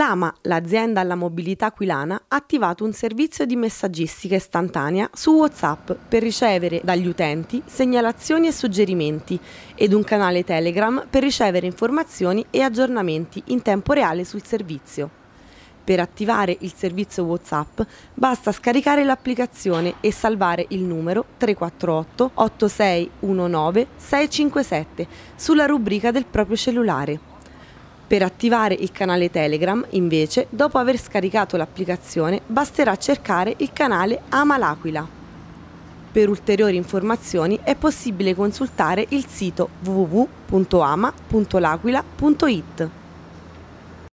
L'AMA, l'azienda alla mobilità aquilana, ha attivato un servizio di messaggistica istantanea su WhatsApp per ricevere dagli utenti segnalazioni e suggerimenti ed un canale Telegram per ricevere informazioni e aggiornamenti in tempo reale sul servizio. Per attivare il servizio WhatsApp basta scaricare l'applicazione e salvare il numero 348 8619 657 sulla rubrica del proprio cellulare. Per attivare il canale Telegram, invece, dopo aver scaricato l'applicazione, basterà cercare il canale Ama l'Aquila. Per ulteriori informazioni è possibile consultare il sito www.ama.laquila.it.